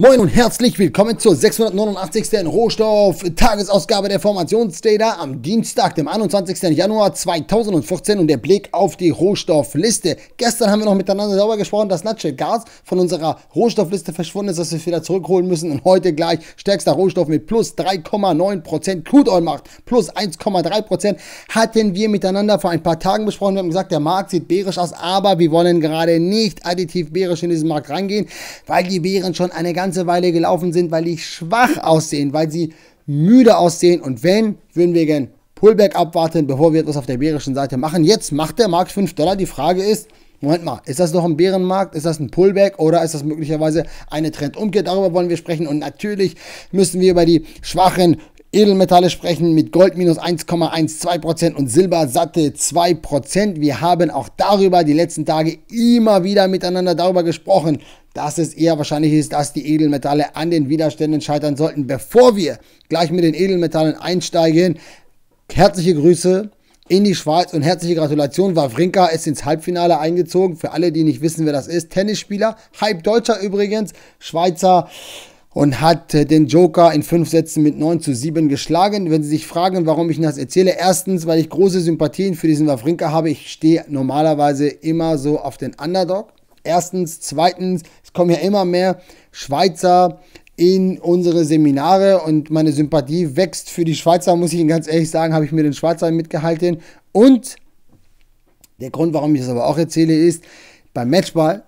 Moin und herzlich willkommen zur 689. Rohstoff-Tagesausgabe der Formationsdata am Dienstag, dem 21. Januar 2014 und der Blick auf die Rohstoffliste. Gestern haben wir noch miteinander darüber gesprochen, dass Natural Gas von unserer Rohstoffliste verschwunden ist, dass wir es wieder zurückholen müssen und heute gleich stärkster Rohstoff mit plus 3,9%, Crude Oil macht plus 1,3%, hatten wir miteinander vor ein paar Tagen besprochen. Wir haben gesagt, der Markt sieht bärisch aus, aber wir wollen gerade nicht additiv bärisch in diesen Markt reingehen, weil die Bären schon eine ganz ganze Weile gelaufen sind, weil die schwach aussehen, weil sie müde aussehen. Und wenn, würden wir gern Pullback abwarten, bevor wir etwas auf der bärischen Seite machen. Jetzt macht der Markt 5 Dollar. Die Frage ist, Moment mal, ist das noch ein Bärenmarkt? Ist das ein Pullback oder ist das möglicherweise eine Trendumkehr? Darüber wollen wir sprechen und natürlich müssen wir über die schwachen Edelmetalle sprechen mit Gold minus 1,12% und Silber satte 2%. Wir haben auch darüber die letzten Tage immer wieder miteinander darüber gesprochen, dass es eher wahrscheinlich ist, dass die Edelmetalle an den Widerständen scheitern sollten. Bevor wir gleich mit den Edelmetallen einsteigen, herzliche Grüße in die Schweiz und herzliche Gratulation. Wawrinka ist ins Halbfinale eingezogen. Für alle, die nicht wissen, wer das ist, Tennisspieler, Deutscher übrigens, Schweizer und hat äh, den Joker in fünf Sätzen mit 9 zu 7 geschlagen. Wenn Sie sich fragen, warum ich Ihnen das erzähle, erstens, weil ich große Sympathien für diesen Wawrinka habe. Ich stehe normalerweise immer so auf den Underdog. Erstens, zweitens, es kommen ja immer mehr Schweizer in unsere Seminare und meine Sympathie wächst für die Schweizer, muss ich Ihnen ganz ehrlich sagen, habe ich mir den Schweizer mitgehalten. Und der Grund, warum ich das aber auch erzähle, ist, beim Matchball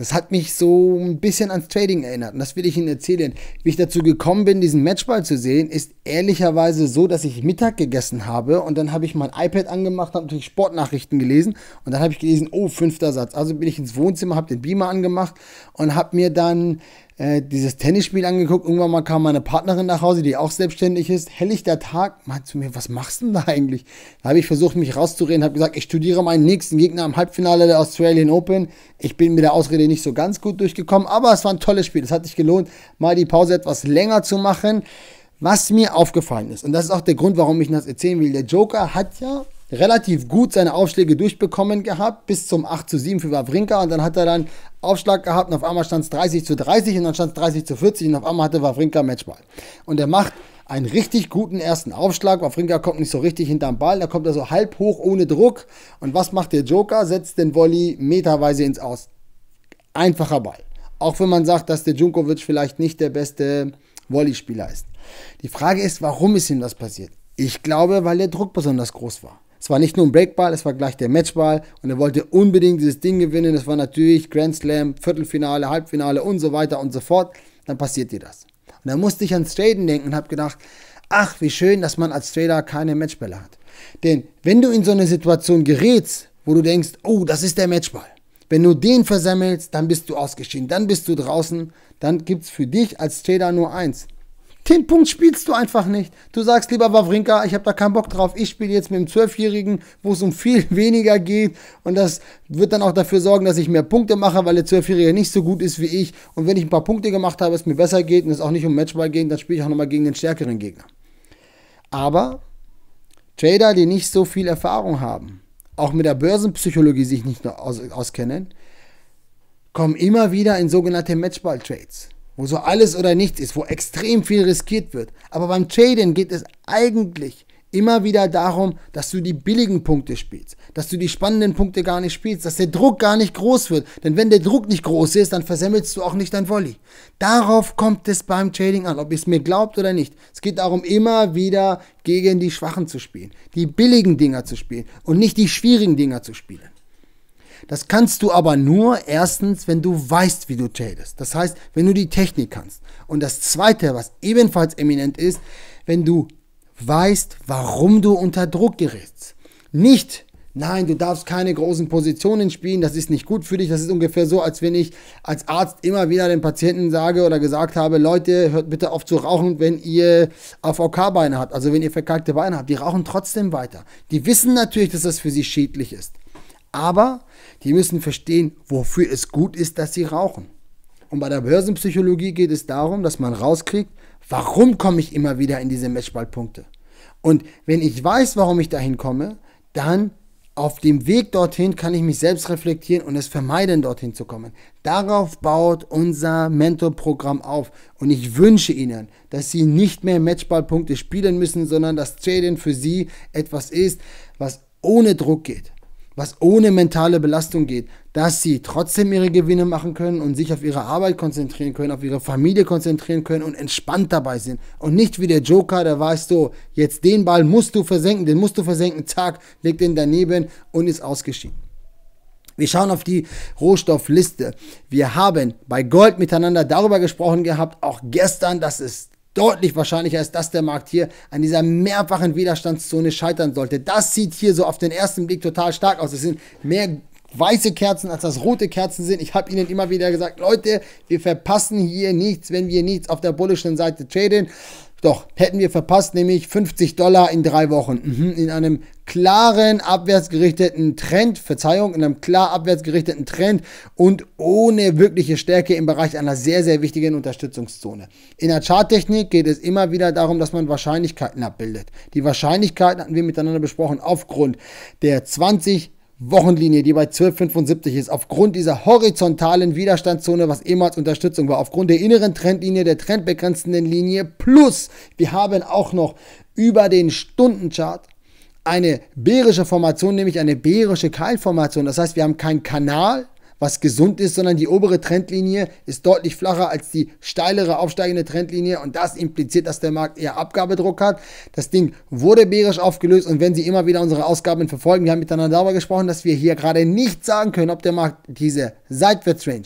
das hat mich so ein bisschen ans Trading erinnert. Und das will ich Ihnen erzählen. Wie ich dazu gekommen bin, diesen Matchball zu sehen, ist ehrlicherweise so, dass ich Mittag gegessen habe und dann habe ich mein iPad angemacht, habe natürlich Sportnachrichten gelesen und dann habe ich gelesen, oh, fünfter Satz. Also bin ich ins Wohnzimmer, habe den Beamer angemacht und habe mir dann äh, dieses Tennisspiel angeguckt. Irgendwann mal kam meine Partnerin nach Hause, die auch selbstständig ist. Hellig der Tag, meinte zu mir, was machst du denn da eigentlich? Da habe ich versucht, mich rauszureden, habe gesagt, ich studiere meinen nächsten Gegner im Halbfinale der Australian Open. Ich bin mit der Ausrede nicht so ganz gut durchgekommen, aber es war ein tolles Spiel. Es hat sich gelohnt, mal die Pause etwas länger zu machen. Was mir aufgefallen ist, und das ist auch der Grund, warum ich das erzählen will, der Joker hat ja relativ gut seine Aufschläge durchbekommen gehabt, bis zum 8 zu 7 für Wawrinka. Und dann hat er dann Aufschlag gehabt und auf einmal stand es 30 zu 30 und dann stand es 30 zu 40 und auf einmal hatte Wawrinka Matchball. Und er macht einen richtig guten ersten Aufschlag. Wawrinka kommt nicht so richtig hinterm Ball, da kommt er so halb hoch ohne Druck. Und was macht der Joker? Setzt den Volley meterweise ins Aus. Einfacher Ball. Auch wenn man sagt, dass der Djunkovic vielleicht nicht der beste Volleyspieler ist. Die Frage ist, warum ist ihm das passiert? Ich glaube, weil der Druck besonders groß war. Es war nicht nur ein Breakball, es war gleich der Matchball und er wollte unbedingt dieses Ding gewinnen. Das war natürlich Grand Slam, Viertelfinale, Halbfinale und so weiter und so fort. Dann passiert dir das. Und dann musste ich ans Traden denken und habe gedacht, ach, wie schön, dass man als Trader keine Matchbälle hat. Denn wenn du in so eine Situation gerätst, wo du denkst, oh, das ist der Matchball. Wenn du den versammelst, dann bist du ausgeschieden, dann bist du draußen, dann gibt es für dich als Trader nur eins, den Punkt spielst du einfach nicht. Du sagst lieber Wawrinka, ich habe da keinen Bock drauf. Ich spiele jetzt mit dem Zwölfjährigen, wo es um viel weniger geht. Und das wird dann auch dafür sorgen, dass ich mehr Punkte mache, weil der Zwölfjährige nicht so gut ist wie ich. Und wenn ich ein paar Punkte gemacht habe, es mir besser geht und es auch nicht um Matchball geht, dann spiele ich auch nochmal gegen den stärkeren Gegner. Aber Trader, die nicht so viel Erfahrung haben, auch mit der Börsenpsychologie sich nicht aus auskennen, kommen immer wieder in sogenannte Matchball-Trades wo so alles oder nichts ist, wo extrem viel riskiert wird. Aber beim Trading geht es eigentlich immer wieder darum, dass du die billigen Punkte spielst, dass du die spannenden Punkte gar nicht spielst, dass der Druck gar nicht groß wird. Denn wenn der Druck nicht groß ist, dann versemmelst du auch nicht dein Volley. Darauf kommt es beim Trading an, ob ihr es mir glaubt oder nicht. Es geht darum, immer wieder gegen die Schwachen zu spielen, die billigen Dinger zu spielen und nicht die schwierigen Dinger zu spielen. Das kannst du aber nur erstens, wenn du weißt, wie du tradest. Das heißt, wenn du die Technik kannst. Und das Zweite, was ebenfalls eminent ist, wenn du weißt, warum du unter Druck gerätst. Nicht, nein, du darfst keine großen Positionen spielen, das ist nicht gut für dich. Das ist ungefähr so, als wenn ich als Arzt immer wieder den Patienten sage oder gesagt habe, Leute, hört bitte auf zu rauchen, wenn ihr AVK-Beine habt, also wenn ihr verkalkte Beine habt. Die rauchen trotzdem weiter. Die wissen natürlich, dass das für sie schädlich ist. Aber die müssen verstehen, wofür es gut ist, dass sie rauchen. Und bei der Börsenpsychologie geht es darum, dass man rauskriegt, warum komme ich immer wieder in diese Matchballpunkte. Und wenn ich weiß, warum ich dahin komme, dann auf dem Weg dorthin kann ich mich selbst reflektieren und es vermeiden, dorthin zu kommen. Darauf baut unser Mentorprogramm auf. Und ich wünsche Ihnen, dass Sie nicht mehr Matchballpunkte spielen müssen, sondern dass Trading für Sie etwas ist, was ohne Druck geht was ohne mentale Belastung geht, dass sie trotzdem ihre Gewinne machen können und sich auf ihre Arbeit konzentrieren können, auf ihre Familie konzentrieren können und entspannt dabei sind. Und nicht wie der Joker, der weißt du, jetzt den Ball musst du versenken, den musst du versenken, zack, legt den daneben und ist ausgeschieden. Wir schauen auf die Rohstoffliste. Wir haben bei Gold miteinander darüber gesprochen gehabt, auch gestern, dass es deutlich wahrscheinlicher ist, dass der Markt hier an dieser mehrfachen Widerstandszone scheitern sollte. Das sieht hier so auf den ersten Blick total stark aus. Es sind mehr weiße Kerzen, als das rote Kerzen sind. Ich habe Ihnen immer wieder gesagt, Leute, wir verpassen hier nichts, wenn wir nichts auf der bullischen Seite traden. Doch, hätten wir verpasst, nämlich 50 Dollar in drei Wochen. Mhm, in einem klaren abwärtsgerichteten Trend, Verzeihung, in einem klar abwärtsgerichteten Trend und ohne wirkliche Stärke im Bereich einer sehr, sehr wichtigen Unterstützungszone. In der Charttechnik geht es immer wieder darum, dass man Wahrscheinlichkeiten abbildet. Die Wahrscheinlichkeiten hatten wir miteinander besprochen aufgrund der 20, Wochenlinie, die bei 12,75 ist, aufgrund dieser horizontalen Widerstandszone, was ehemals Unterstützung war, aufgrund der inneren Trendlinie, der trendbegrenzenden Linie, plus wir haben auch noch über den Stundenchart eine bärische Formation, nämlich eine bärische Keilformation. Das heißt, wir haben keinen Kanal, was gesund ist, sondern die obere Trendlinie ist deutlich flacher als die steilere aufsteigende Trendlinie und das impliziert, dass der Markt eher Abgabedruck hat. Das Ding wurde bärisch aufgelöst und wenn Sie immer wieder unsere Ausgaben verfolgen, wir haben miteinander darüber gesprochen, dass wir hier gerade nicht sagen können, ob der Markt diese Seitwärtsrange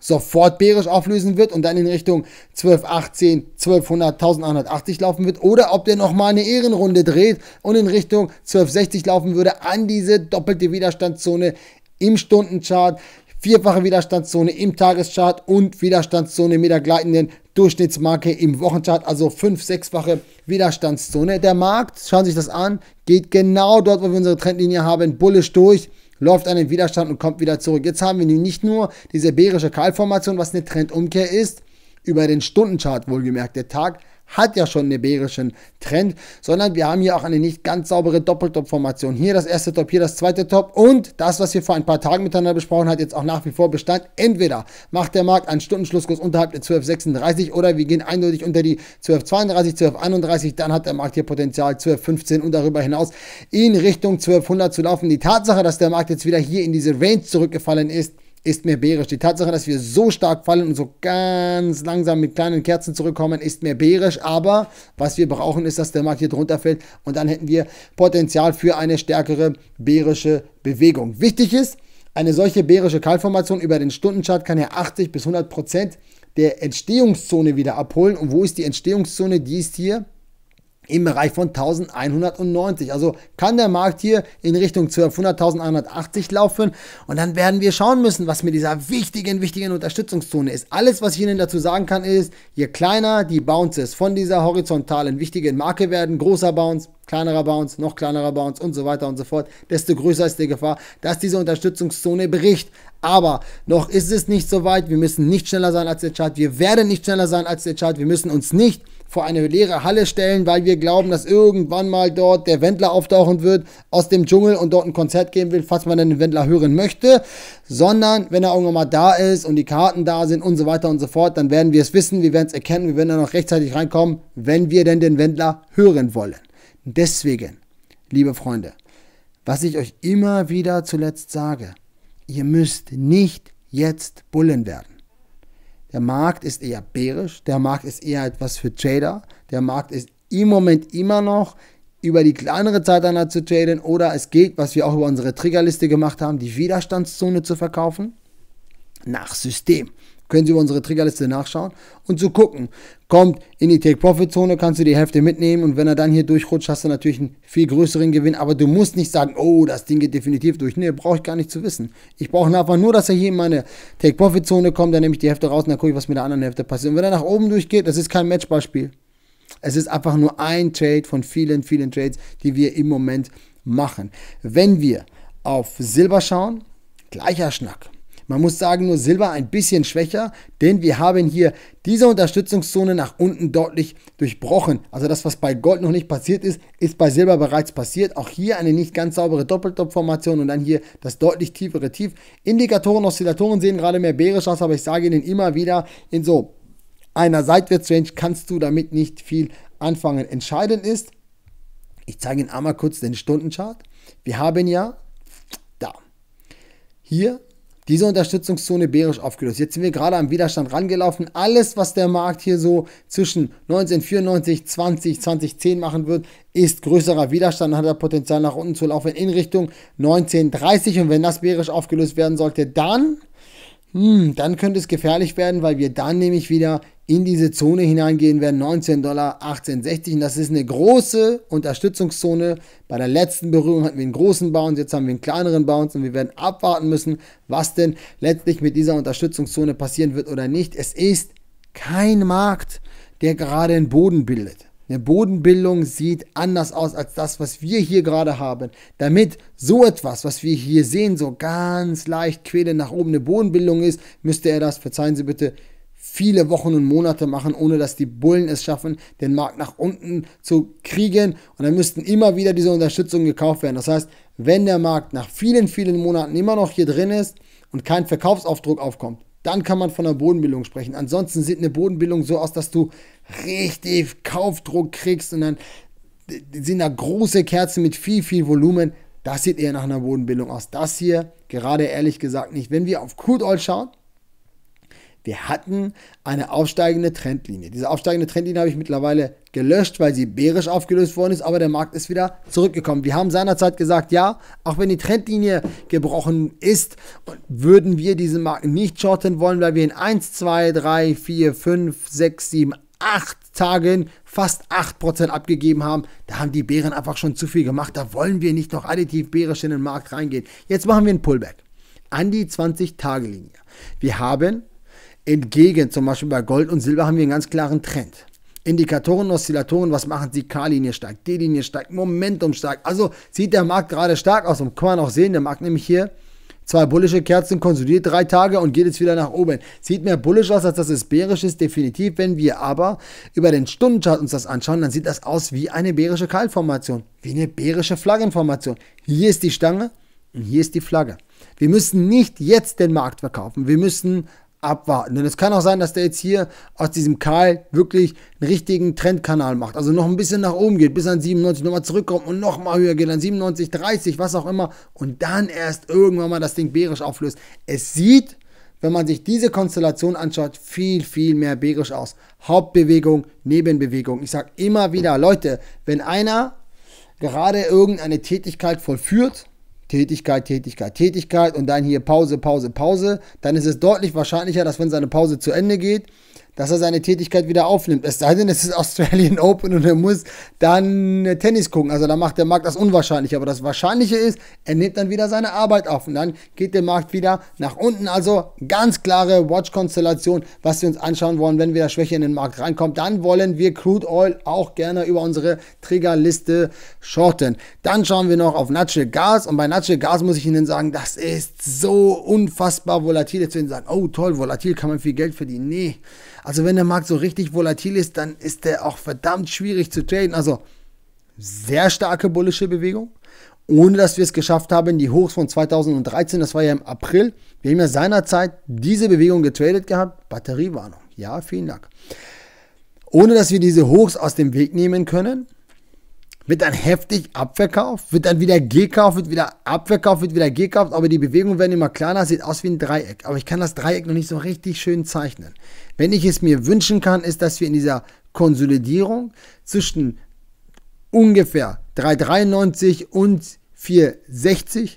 sofort bärisch auflösen wird und dann in Richtung 1218, 1200, 1180 laufen wird oder ob der nochmal eine Ehrenrunde dreht und in Richtung 1260 laufen würde an diese doppelte Widerstandszone im Stundenchart vierfache Widerstandszone im Tageschart und Widerstandszone mit der gleitenden Durchschnittsmarke im Wochenchart, also fünf, sechsfache Widerstandszone. Der Markt, schauen Sie sich das an, geht genau dort, wo wir unsere Trendlinie haben, bullisch durch läuft an den Widerstand und kommt wieder zurück. Jetzt haben wir nicht nur diese bärische Keilformation, was eine Trendumkehr ist, über den Stundenchart wohlgemerkt. Der Tag hat ja schon einen bärischen Trend, sondern wir haben hier auch eine nicht ganz saubere Doppeltop-Formation. Hier das erste Top, hier das zweite Top und das, was wir vor ein paar Tagen miteinander besprochen hat, jetzt auch nach wie vor Bestand. Entweder macht der Markt einen Stundenschlusskurs unterhalb der 12,36 oder wir gehen eindeutig unter die 12,32, 12,31, dann hat der Markt hier Potenzial 12,15 und darüber hinaus in Richtung 1200 zu laufen. Die Tatsache, dass der Markt jetzt wieder hier in diese Range zurückgefallen ist, ist mir bärisch. Die Tatsache, dass wir so stark fallen und so ganz langsam mit kleinen Kerzen zurückkommen, ist mir bärisch. Aber was wir brauchen, ist, dass der Markt hier drunter fällt und dann hätten wir Potenzial für eine stärkere bärische Bewegung. Wichtig ist, eine solche bärische Kaltformation über den Stundenchart kann ja 80 bis 100 Prozent der Entstehungszone wieder abholen. Und wo ist die Entstehungszone? Die ist hier im Bereich von 1190. Also kann der Markt hier in Richtung 1200, 1180 laufen und dann werden wir schauen müssen, was mit dieser wichtigen, wichtigen Unterstützungszone ist. Alles, was ich Ihnen dazu sagen kann, ist, je kleiner die Bounces von dieser horizontalen, wichtigen Marke werden, großer Bounce, kleinerer Bounce, noch kleinerer Bounce und so weiter und so fort, desto größer ist die Gefahr, dass diese Unterstützungszone bricht. Aber noch ist es nicht so weit, wir müssen nicht schneller sein als der Chart, wir werden nicht schneller sein als der Chart, wir müssen uns nicht vor eine leere Halle stellen, weil wir glauben, dass irgendwann mal dort der Wendler auftauchen wird aus dem Dschungel und dort ein Konzert geben will, falls man den Wendler hören möchte, sondern wenn er irgendwann mal da ist und die Karten da sind und so weiter und so fort, dann werden wir es wissen, wir werden es erkennen, wir werden da noch rechtzeitig reinkommen, wenn wir denn den Wendler hören wollen. Deswegen, liebe Freunde, was ich euch immer wieder zuletzt sage, ihr müsst nicht jetzt Bullen werden. Der Markt ist eher bärisch, der Markt ist eher etwas für Trader, der Markt ist im Moment immer noch über die kleinere Zeiteinheit halt zu traden oder es geht, was wir auch über unsere Triggerliste gemacht haben, die Widerstandszone zu verkaufen, nach System. Können Sie über unsere Triggerliste nachschauen und zu gucken, kommt in die Take-Profit-Zone, kannst du die Hälfte mitnehmen und wenn er dann hier durchrutscht, hast du natürlich einen viel größeren Gewinn. Aber du musst nicht sagen, oh, das Ding geht definitiv durch. Nee, brauche ich gar nicht zu wissen. Ich brauche einfach nur, dass er hier in meine Take-Profit-Zone kommt, dann nehme ich die Hälfte raus und dann gucke ich, was mit der anderen Hälfte passiert. Und wenn er nach oben durchgeht, das ist kein Matchballspiel. Es ist einfach nur ein Trade von vielen, vielen Trades, die wir im Moment machen. Wenn wir auf Silber schauen, gleicher Schnack. Man muss sagen, nur Silber ein bisschen schwächer, denn wir haben hier diese Unterstützungszone nach unten deutlich durchbrochen. Also das, was bei Gold noch nicht passiert ist, ist bei Silber bereits passiert. Auch hier eine nicht ganz saubere Doppeltop-Formation und dann hier das deutlich tiefere Tief. Indikatoren, Oszillatoren sehen gerade mehr bärisch aus, aber ich sage Ihnen immer wieder, in so einer Seitwärtsrange kannst du damit nicht viel anfangen. Entscheidend ist, ich zeige Ihnen einmal kurz den Stundenchart. Wir haben ja da hier diese Unterstützungszone bärisch aufgelöst. Jetzt sind wir gerade am Widerstand rangelaufen. Alles, was der Markt hier so zwischen 1994, 20, 2010 machen wird, ist größerer Widerstand, hat er Potenzial nach unten zu laufen in Richtung 1930. Und wenn das bärisch aufgelöst werden sollte, dann hm, dann könnte es gefährlich werden, weil wir dann nämlich wieder in diese Zone hineingehen werden, 19 Dollar, 18,60. Und das ist eine große Unterstützungszone. Bei der letzten Berührung hatten wir einen großen Bounce, jetzt haben wir einen kleineren Bounce und wir werden abwarten müssen, was denn letztlich mit dieser Unterstützungszone passieren wird oder nicht. Es ist kein Markt, der gerade einen Boden bildet. Eine Bodenbildung sieht anders aus als das, was wir hier gerade haben. Damit so etwas, was wir hier sehen, so ganz leicht quäle nach oben eine Bodenbildung ist, müsste er das, verzeihen Sie bitte, viele Wochen und Monate machen, ohne dass die Bullen es schaffen, den Markt nach unten zu kriegen. Und dann müssten immer wieder diese Unterstützung gekauft werden. Das heißt, wenn der Markt nach vielen, vielen Monaten immer noch hier drin ist und kein Verkaufsaufdruck aufkommt, dann kann man von einer Bodenbildung sprechen. Ansonsten sieht eine Bodenbildung so aus, dass du richtig Kaufdruck kriegst und dann sind da große Kerzen mit viel, viel Volumen. Das sieht eher nach einer Bodenbildung aus. Das hier, gerade ehrlich gesagt, nicht. Wenn wir auf Crude Oil schauen, wir hatten eine aufsteigende Trendlinie. Diese aufsteigende Trendlinie habe ich mittlerweile gelöscht, weil sie bärisch aufgelöst worden ist, aber der Markt ist wieder zurückgekommen. Wir haben seinerzeit gesagt, ja, auch wenn die Trendlinie gebrochen ist, würden wir diesen Markt nicht shorten wollen, weil wir in 1, 2, 3, 4, 5, 6, 7, acht Tagen fast 8% abgegeben haben. Da haben die Bären einfach schon zu viel gemacht. Da wollen wir nicht noch additiv bärisch in den Markt reingehen. Jetzt machen wir einen Pullback an die 20-Tage-Linie. Wir haben entgegen, zum Beispiel bei Gold und Silber, haben wir einen ganz klaren Trend. Indikatoren, Oszillatoren, was machen sie? K-Linie steigt, D-Linie steigt, Momentum steigt. Also sieht der Markt gerade stark aus und kann man auch sehen, der Markt nämlich hier Zwei bullische Kerzen konsolidiert drei Tage und geht jetzt wieder nach oben. Sieht mehr bullisch aus, als dass es bärisch ist, definitiv. Wenn wir aber über den Stundenchart uns das anschauen, dann sieht das aus wie eine bärische Keilformation, wie eine bärische Flaggenformation. Hier ist die Stange und hier ist die Flagge. Wir müssen nicht jetzt den Markt verkaufen. Wir müssen abwarten. Denn es kann auch sein, dass der jetzt hier aus diesem Karl wirklich einen richtigen Trendkanal macht. Also noch ein bisschen nach oben geht, bis an 97 nochmal zurückkommt und nochmal höher geht, an 97, 30, was auch immer. Und dann erst irgendwann mal das Ding bärisch auflöst. Es sieht, wenn man sich diese Konstellation anschaut, viel, viel mehr bärisch aus. Hauptbewegung, Nebenbewegung. Ich sage immer wieder, Leute, wenn einer gerade irgendeine Tätigkeit vollführt, Tätigkeit, Tätigkeit, Tätigkeit und dann hier Pause, Pause, Pause, dann ist es deutlich wahrscheinlicher, dass wenn seine Pause zu Ende geht, dass er seine Tätigkeit wieder aufnimmt. Es sei denn, es ist Australian Open und er muss dann äh, Tennis gucken. Also da macht der Markt das unwahrscheinlich. Aber das Wahrscheinliche ist, er nimmt dann wieder seine Arbeit auf und dann geht der Markt wieder nach unten. Also ganz klare Watch-Konstellation, was wir uns anschauen wollen, wenn wieder Schwäche in den Markt reinkommt. Dann wollen wir Crude Oil auch gerne über unsere Triggerliste shorten. Dann schauen wir noch auf Natural Gas und bei Natural Gas muss ich Ihnen sagen, das ist so unfassbar volatil. Jetzt werden Sie sagen, oh toll, volatil kann man viel Geld verdienen. Nee. Also wenn der Markt so richtig volatil ist, dann ist der auch verdammt schwierig zu traden. Also sehr starke bullische Bewegung. Ohne dass wir es geschafft haben, die Hochs von 2013, das war ja im April. Wir haben ja seinerzeit diese Bewegung getradet gehabt. Batteriewarnung. Ja, vielen Dank. Ohne dass wir diese Hochs aus dem Weg nehmen können wird dann heftig abverkauft, wird dann wieder gekauft, wird wieder abverkauft, wird wieder gekauft, aber die Bewegungen werden immer kleiner, sieht aus wie ein Dreieck. Aber ich kann das Dreieck noch nicht so richtig schön zeichnen. Wenn ich es mir wünschen kann, ist, dass wir in dieser Konsolidierung zwischen ungefähr 3,93 und 4,60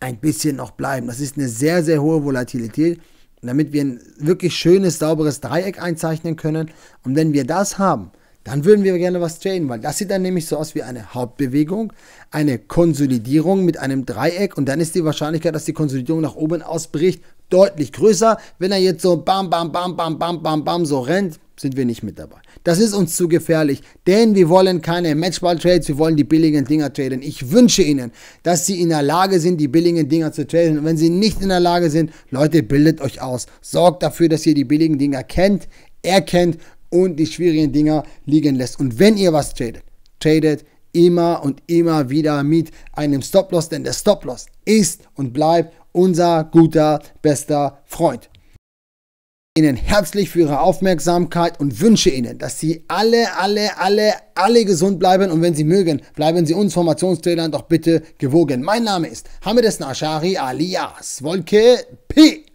ein bisschen noch bleiben. Das ist eine sehr, sehr hohe Volatilität, damit wir ein wirklich schönes, sauberes Dreieck einzeichnen können. Und wenn wir das haben, dann würden wir gerne was traden, weil das sieht dann nämlich so aus wie eine Hauptbewegung, eine Konsolidierung mit einem Dreieck und dann ist die Wahrscheinlichkeit, dass die Konsolidierung nach oben ausbricht, deutlich größer. Wenn er jetzt so bam, bam, bam, bam, bam, bam, bam so rennt, sind wir nicht mit dabei. Das ist uns zu gefährlich, denn wir wollen keine Matchball-Trades, wir wollen die billigen Dinger traden. Ich wünsche Ihnen, dass Sie in der Lage sind, die billigen Dinger zu traden. Und wenn Sie nicht in der Lage sind, Leute, bildet euch aus. Sorgt dafür, dass ihr die billigen Dinger kennt, erkennt und die schwierigen Dinger liegen lässt. Und wenn ihr was tradet, tradet immer und immer wieder mit einem Stop-Loss, denn der Stop-Loss ist und bleibt unser guter, bester Freund. Ihnen herzlich für Ihre Aufmerksamkeit und wünsche Ihnen, dass Sie alle, alle, alle, alle gesund bleiben und wenn Sie mögen, bleiben Sie uns Formationstrainern doch bitte gewogen. Mein Name ist Hamid Nashari alias Wolke P.